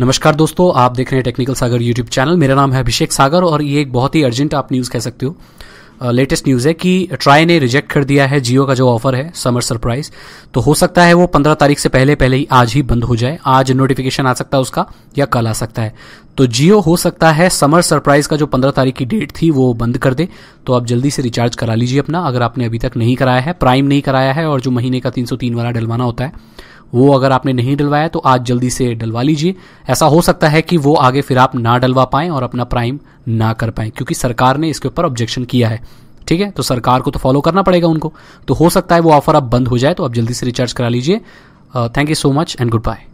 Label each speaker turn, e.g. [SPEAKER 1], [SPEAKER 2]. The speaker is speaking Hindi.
[SPEAKER 1] नमस्कार दोस्तों आप देख रहे हैं टेक्निकल सागर यूट्यूब चैनल मेरा नाम है अभिषेक सागर और ये एक बहुत ही अर्जेंट आप न्यूज़ कह सकते हो लेटेस्ट न्यूज़ है कि ट्राई ने रिजेक्ट कर दिया है जियो का जो ऑफर है समर सरप्राइज तो हो सकता है वो पंद्रह तारीख से पहले पहले ही आज ही बंद हो जाए आज नोटिफिकेशन आ सकता है उसका या कल आ सकता है तो जियो हो सकता है समर सरप्राइज का जो पंद्रह तारीख की डेट थी वो बंद कर दे तो आप जल्दी से रिचार्ज करा लीजिए अपना अगर आपने अभी तक नहीं कराया है प्राइम नहीं कराया है और जो महीने का तीन वाला डलवाना होता है वो अगर आपने नहीं डलवाया तो आज जल्दी से डलवा लीजिए ऐसा हो सकता है कि वो आगे फिर आप ना डलवा पाएं और अपना प्राइम ना कर पाएं क्योंकि सरकार ने इसके ऊपर ऑब्जेक्शन किया है ठीक है तो सरकार को तो फॉलो करना पड़ेगा उनको तो हो सकता है वो ऑफर अब बंद हो जाए तो आप जल्दी से रिचार्ज करा लीजिए thank you so much and good bye